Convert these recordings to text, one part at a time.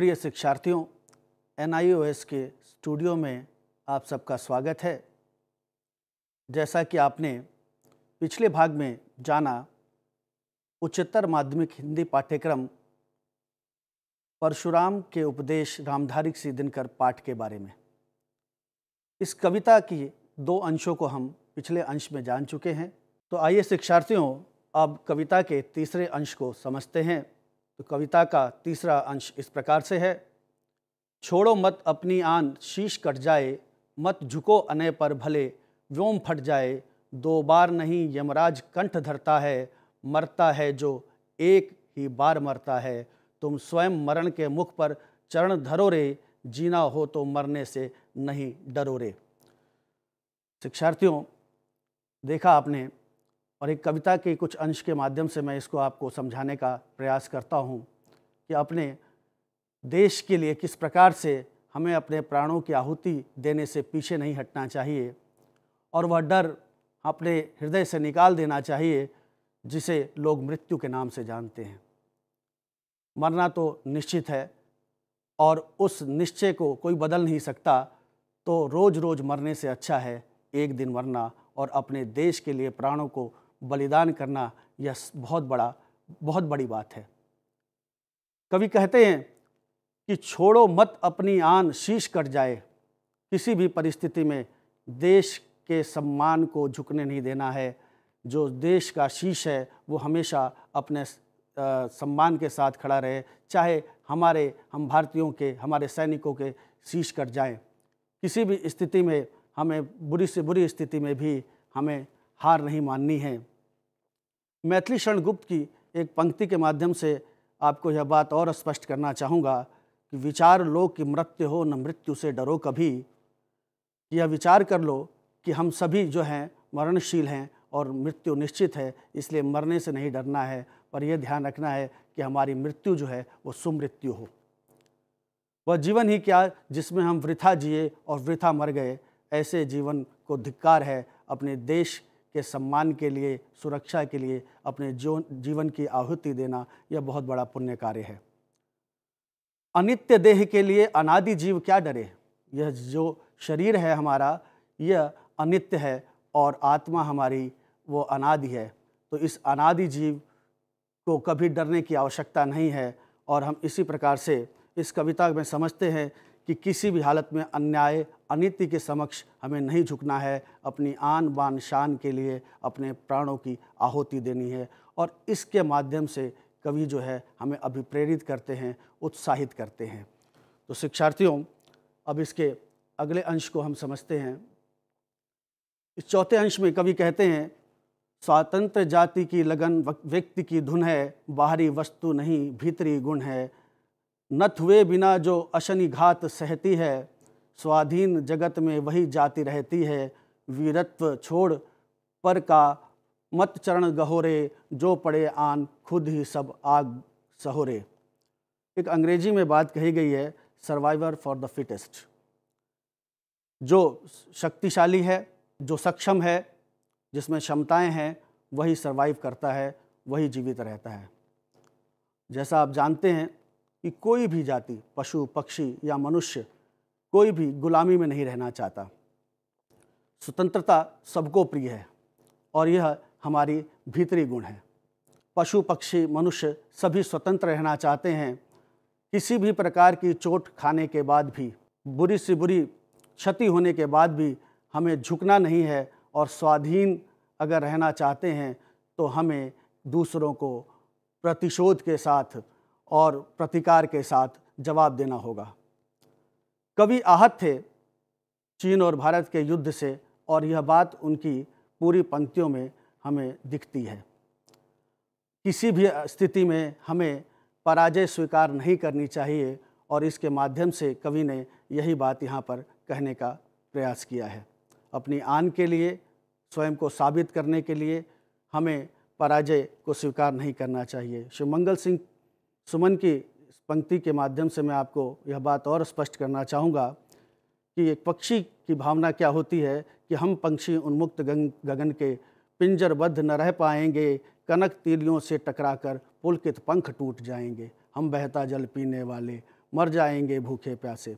प्रिय शिक्षार्थियों एन के स्टूडियो में आप सबका स्वागत है जैसा कि आपने पिछले भाग में जाना उच्चतर माध्यमिक हिंदी पाठ्यक्रम परशुराम के उपदेश रामधारी से दिनकर पाठ के बारे में इस कविता की दो अंशों को हम पिछले अंश में जान चुके हैं तो आइए शिक्षार्थियों अब कविता के तीसरे अंश को समझते हैं तो कविता का तीसरा अंश इस प्रकार से है छोड़ो मत अपनी आन शीश कट जाए मत झुको अने पर भले व्योम फट जाए दो बार नहीं यमराज कंठ धरता है मरता है जो एक ही बार मरता है तुम स्वयं मरण के मुख पर चरण धरो रे जीना हो तो मरने से नहीं डरो रे शिक्षार्थियों देखा आपने और एक कविता के कुछ अंश के माध्यम से मैं इसको आपको समझाने का प्रयास करता हूँ कि अपने देश के लिए किस प्रकार से हमें अपने प्राणों की आहुति देने से पीछे नहीं हटना चाहिए और वह डर अपने हृदय से निकाल देना चाहिए जिसे लोग मृत्यु के नाम से जानते हैं मरना तो निश्चित है और उस निश्चय को कोई बदल नहीं सकता तो रोज़ रोज़ मरने से अच्छा है एक दिन मरना और अपने देश के लिए प्राणों को बलिदान करना यह बहुत बड़ा बहुत बड़ी बात है कवि कहते हैं कि छोड़ो मत अपनी आन शीश कट जाए किसी भी परिस्थिति में देश के सम्मान को झुकने नहीं देना है जो देश का शीश है वो हमेशा अपने सम्मान के साथ खड़ा रहे चाहे हमारे हम भारतीयों के हमारे सैनिकों के शीश कट जाएं किसी भी स्थिति में हमें बुरी से बुरी स्थिति में भी हमें हार नहीं माननी है मैथिली शरण गुप्त की एक पंक्ति के माध्यम से आपको यह बात और स्पष्ट करना चाहूँगा कि विचार लो कि मृत्यु हो न मृत्यु से डरो कभी यह विचार कर लो कि हम सभी जो हैं मरणशील हैं और मृत्यु निश्चित है इसलिए मरने से नहीं डरना है पर यह ध्यान रखना है कि हमारी मृत्यु जो है वो सुमृत्यु हो वह जीवन ही क्या जिसमें हम वृथा जिए और वृथा मर गए ऐसे जीवन को धिक्कार है अपने देश के सम्मान के लिए सुरक्षा के लिए अपने जो जीवन की आहुति देना यह बहुत बड़ा पुण्य कार्य है अनित्य देह के लिए अनादि जीव क्या डरे यह जो शरीर है हमारा यह अनित्य है और आत्मा हमारी वो अनादि है तो इस अनादि जीव को कभी डरने की आवश्यकता नहीं है और हम इसी प्रकार से इस कविता में समझते हैं कि किसी भी हालत में अन्याय अनिति के समक्ष हमें नहीं झुकना है अपनी आन बान शान के लिए अपने प्राणों की आहुति देनी है और इसके माध्यम से कवि जो है हमें अभिप्रेरित करते हैं उत्साहित करते हैं तो शिक्षार्थियों अब इसके अगले अंश को हम समझते हैं इस चौथे अंश में कवि कहते हैं स्वतंत्र जाति की लगन व्यक्ति की धुन है बाहरी वस्तु नहीं भीतरी गुण है नथ हुए बिना जो अशनि घात सहती है स्वाधीन जगत में वही जाती रहती है वीरत्व छोड़ पर का मत चरण गहोरे जो पड़े आन खुद ही सब आग सहोरे एक अंग्रेजी में बात कही गई है सर्वाइवर फॉर द फिटेस्ट जो शक्तिशाली है जो सक्षम है जिसमें क्षमताएं हैं वही सर्वाइव करता है वही जीवित रहता है जैसा आप जानते हैं कि कोई भी जाति पशु पक्षी या मनुष्य कोई भी गुलामी में नहीं रहना चाहता स्वतंत्रता सबको प्रिय है और यह हमारी भीतरी गुण है पशु पक्षी मनुष्य सभी स्वतंत्र रहना चाहते हैं किसी भी प्रकार की चोट खाने के बाद भी बुरी से बुरी क्षति होने के बाद भी हमें झुकना नहीं है और स्वाधीन अगर रहना चाहते हैं तो हमें दूसरों को प्रतिशोध के साथ और प्रतिकार के साथ जवाब देना होगा कवि आहत थे चीन और भारत के युद्ध से और यह बात उनकी पूरी पंक्तियों में हमें दिखती है किसी भी स्थिति में हमें पराजय स्वीकार नहीं करनी चाहिए और इसके माध्यम से कवि ने यही बात यहाँ पर कहने का प्रयास किया है अपनी आन के लिए स्वयं को साबित करने के लिए हमें पराजय को स्वीकार नहीं करना चाहिए शिवमंगल सिंह सुमन की पंक्ति के माध्यम से मैं आपको यह बात और स्पष्ट करना चाहूँगा कि एक पक्षी की भावना क्या होती है कि हम पंक्षी उन्मुक्त गगन के पिंजरबद्ध न रह पाएंगे कनक तीलियों से टकराकर पुलकित पंख टूट जाएंगे हम बहता जल पीने वाले मर जाएंगे भूखे प्यासे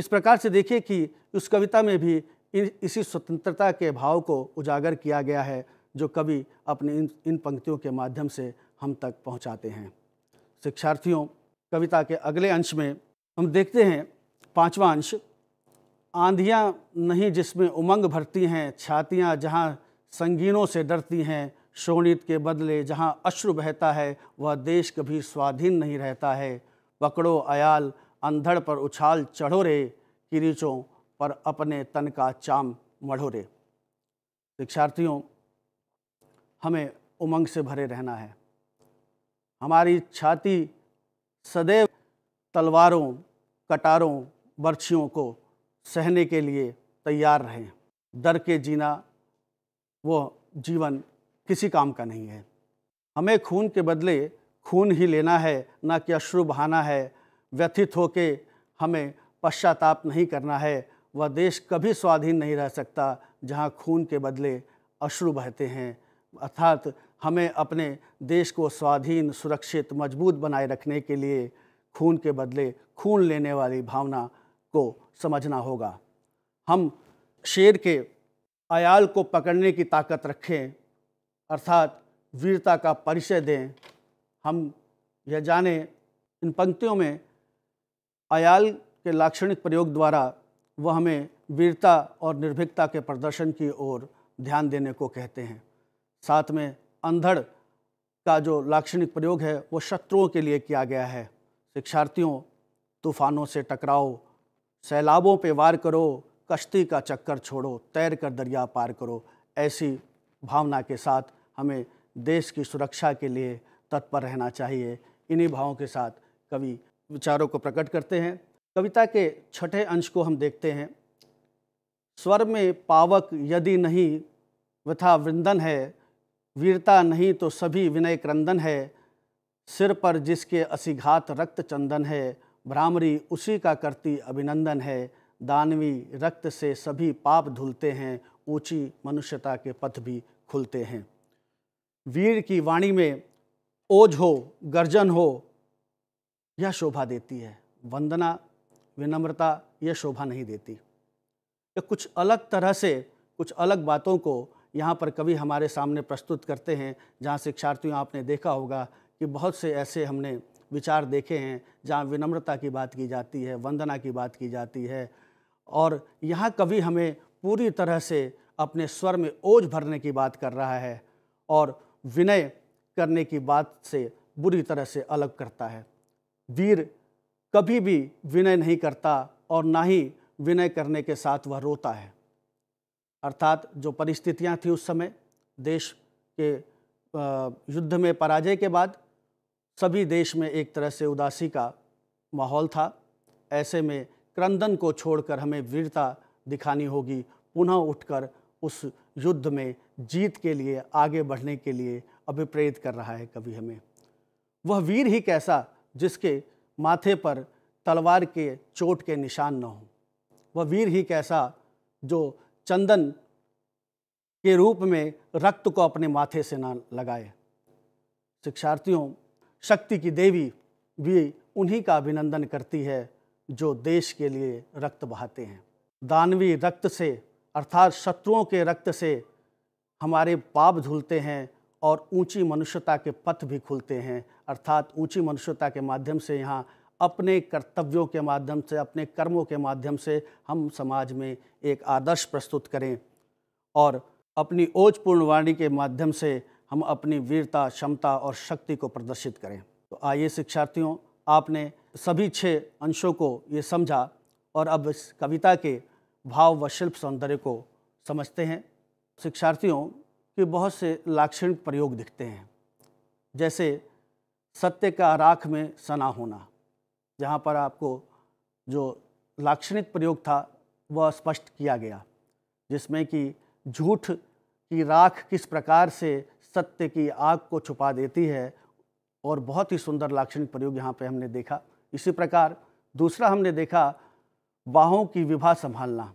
इस प्रकार से देखिए कि उस कविता में भी इसी स्वतंत्रता के भाव को उजागर किया गया है जो कवि अपने इन इन पंक्तियों के माध्यम से हम तक पहुंचाते हैं शिक्षार्थियों कविता के अगले अंश में हम देखते हैं पांचवा अंश आंधियाँ नहीं जिसमें उमंग भरती हैं छातियाँ जहाँ संगीनों से डरती हैं शोणित के बदले जहाँ अश्रु बहता है वह देश कभी स्वाधीन नहीं रहता है पकड़ो अयाल अंधड़ पर उछाल चढ़ो रे किरीचों पर अपने तन का चाम मढ़ो रे शिक्षार्थियों हमें उमंग से भरे रहना है हमारी छाती सदैव तलवारों कटारों बर्छियों को सहने के लिए तैयार रहें डर के जीना वो जीवन किसी काम का नहीं है हमें खून के बदले खून ही लेना है ना कि अश्रु बहाना है व्यथित होके हमें पश्चाताप नहीं करना है वह देश कभी स्वाधीन नहीं रह सकता जहाँ खून के बदले अश्रु बहते हैं अर्थात हमें अपने देश को स्वाधीन सुरक्षित मजबूत बनाए रखने के लिए खून के बदले खून लेने वाली भावना को समझना होगा हम शेर के आयाल को पकड़ने की ताकत रखें अर्थात वीरता का परिचय दें हम यह जाने इन पंक्तियों में आयाल के लाक्षणिक प्रयोग द्वारा वह हमें वीरता और निर्भीकता के प्रदर्शन की ओर ध्यान देने को कहते हैं साथ में अंधड़ का जो लाक्षणिक प्रयोग है वो शत्रुओं के लिए किया गया है शिक्षार्थियों तूफानों से टकराओ सैलाबों पे वार करो कश्ती का चक्कर छोड़ो तैर कर दरिया पार करो ऐसी भावना के साथ हमें देश की सुरक्षा के लिए तत्पर रहना चाहिए इन्हीं भावों के साथ कवि विचारों को प्रकट करते हैं कविता के छठे अंश को हम देखते हैं स्वर में पावक यदि नहीं वथा वृंदन है वीरता नहीं तो सभी विनय क्रंदन है सिर पर जिसके असीघात रक्त चंदन है भ्रामरी उसी का करती अभिनंदन है दानवी रक्त से सभी पाप धुलते हैं ऊंची मनुष्यता के पथ भी खुलते हैं वीर की वाणी में ओझ हो गर्जन हो यह शोभा देती है वंदना विनम्रता यह शोभा नहीं देती यह कुछ अलग तरह से कुछ अलग बातों को यहाँ पर कवि हमारे सामने प्रस्तुत करते हैं जहाँ शिक्षार्थियों आपने देखा होगा कि बहुत से ऐसे हमने विचार देखे हैं जहाँ विनम्रता की बात की जाती है वंदना की बात की जाती है और यहाँ कवि हमें पूरी तरह से अपने स्वर में ओझ भरने की बात कर रहा है और विनय करने की बात से बुरी तरह से अलग करता है वीर कभी भी विनय नहीं करता और ना ही विनय करने के साथ वह रोता है अर्थात जो परिस्थितियां थी उस समय देश के युद्ध में पराजय के बाद सभी देश में एक तरह से उदासी का माहौल था ऐसे में क्रंदन को छोड़कर हमें वीरता दिखानी होगी पुनः उठकर उस युद्ध में जीत के लिए आगे बढ़ने के लिए अभिप्रेरित कर रहा है कवि हमें वह वीर ही कैसा जिसके माथे पर तलवार के चोट के निशान न हों वह वीर ही कैसा जो चंदन के रूप में रक्त को अपने माथे से ना लगाए शिक्षार्थियों शक्ति की देवी भी उन्हीं का अभिनंदन करती है जो देश के लिए रक्त बहाते हैं दानवी रक्त से अर्थात शत्रुओं के रक्त से हमारे पाप धुलते हैं और ऊंची मनुष्यता के पथ भी खुलते हैं अर्थात ऊंची मनुष्यता के माध्यम से यहाँ अपने कर्तव्यों के माध्यम से अपने कर्मों के माध्यम से हम समाज में एक आदर्श प्रस्तुत करें और अपनी ओजपूर्ण वाणी के माध्यम से हम अपनी वीरता क्षमता और शक्ति को प्रदर्शित करें तो आइए शिक्षार्थियों आपने सभी छः अंशों को ये समझा और अब इस कविता के भाव व शिल्प सौंदर्य को समझते हैं शिक्षार्थियों के बहुत से लाक्षणिक प्रयोग दिखते हैं जैसे सत्य का राख में सना होना जहाँ पर आपको जो लाक्षणिक प्रयोग था वह स्पष्ट किया गया जिसमें कि झूठ की राख किस प्रकार से सत्य की आग को छुपा देती है और बहुत ही सुंदर लाक्षणिक प्रयोग यहाँ पे हमने देखा इसी प्रकार दूसरा हमने देखा बाहों की विवाह संभालना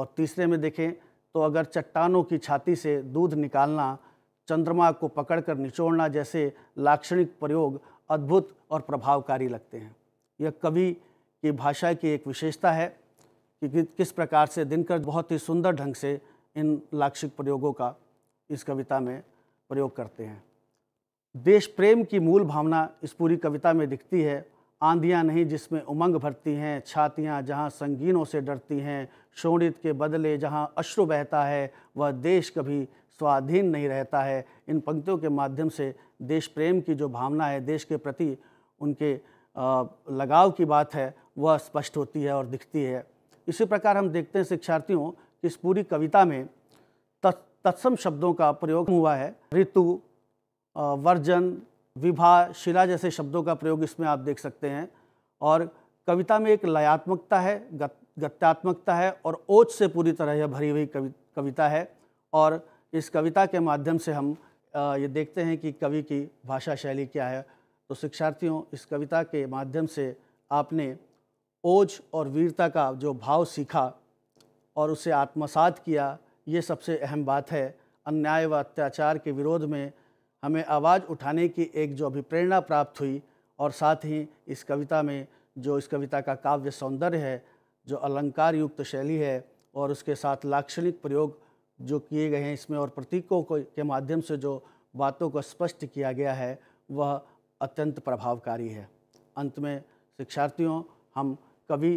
और तीसरे में देखें तो अगर चट्टानों की छाती से दूध निकालना चंद्रमा को पकड़कर निचोड़ना जैसे लाक्षणिक प्रयोग अद्भुत और प्रभावकारी लगते हैं यह कवि की भाषा की एक विशेषता है कि किस प्रकार से दिनकर बहुत ही सुंदर ढंग से इन लाक्षिक प्रयोगों का इस कविता में प्रयोग करते हैं देश प्रेम की मूल भावना इस पूरी कविता में दिखती है आंधियाँ नहीं जिसमें उमंग भरती हैं छातियाँ जहाँ संगीनों से डरती हैं शोणित के बदले जहाँ अश्रु बहता है वह देश कभी स्वाधीन नहीं रहता है इन पंक्तियों के माध्यम से देश प्रेम की जो भावना है देश के प्रति उनके लगाव की बात है वह स्पष्ट होती है और दिखती है इसी प्रकार हम देखते हैं शिक्षार्थियों कि इस पूरी कविता में तत्सम शब्दों का प्रयोग हुआ है ऋतु वर्जन विभा शिला जैसे शब्दों का प्रयोग इसमें आप देख सकते हैं और कविता में एक लयात्मकता है गत्यात्मकता है और ओच से पूरी तरह यह भरी हुई कवि कविता है और इस कविता के माध्यम से हम ये देखते हैं कि कवि की भाषा शैली क्या है तो शिक्षार्थियों इस कविता के माध्यम से आपने ओज और वीरता का जो भाव सीखा और उसे आत्मसात किया ये सबसे अहम बात है अन्याय व अत्याचार के विरोध में हमें आवाज़ उठाने की एक जो अभिप्रेरणा प्राप्त हुई और साथ ही इस कविता में जो इस कविता का काव्य सौंदर्य है जो अलंकार युक्त शैली है और उसके साथ लाक्षणिक प्रयोग जो किए गए हैं इसमें और प्रतीकों को के माध्यम से जो बातों को स्पष्ट किया गया है वह अत्यंत प्रभावकारी है अंत में शिक्षार्थियों हम कवि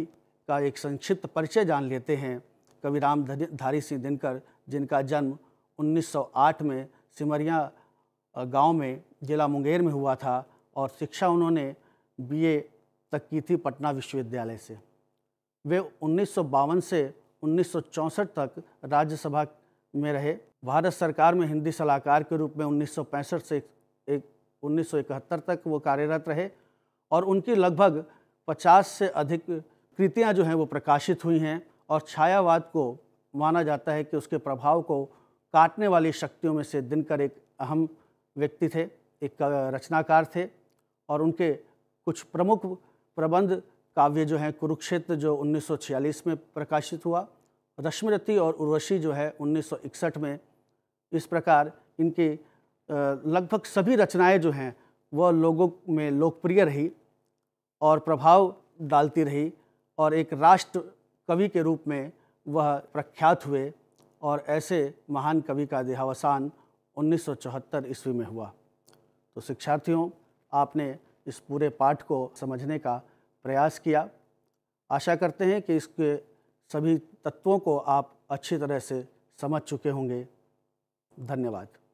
का एक संक्षिप्त परिचय जान लेते हैं कवि राम धारी सिंह दिनकर जिनका जन्म 1908 में सिमरिया गांव में जिला मुंगेर में हुआ था और शिक्षा उन्होंने बीए तक की थी पटना विश्वविद्यालय से वे उन्नीस से उन्नीस तक राज्यसभा में रहे भारत सरकार में हिंदी सलाहकार के रूप में उन्नीस से एक 1971 तक वो कार्यरत रहे और उनकी लगभग 50 से अधिक कृतियाँ जो हैं वो प्रकाशित हुई हैं और छायावाद को माना जाता है कि उसके प्रभाव को काटने वाली शक्तियों में से दिनकर एक अहम व्यक्ति थे एक रचनाकार थे और उनके कुछ प्रमुख प्रबंध काव्य जो हैं कुरुक्षेत्र जो 1946 में प्रकाशित हुआ रश्मिरति और उर्वशी जो है 1961 में इस प्रकार इनकी लगभग सभी रचनाएं जो हैं वह लोगों में लोकप्रिय रही और प्रभाव डालती रही और एक राष्ट्र कवि के रूप में वह प्रख्यात हुए और ऐसे महान कवि का देहावसान 1974 ईस्वी में हुआ तो शिक्षार्थियों आपने इस पूरे पाठ को समझने का प्रयास किया आशा करते हैं कि इसके सभी तत्वों को आप अच्छी तरह से समझ चुके होंगे धन्यवाद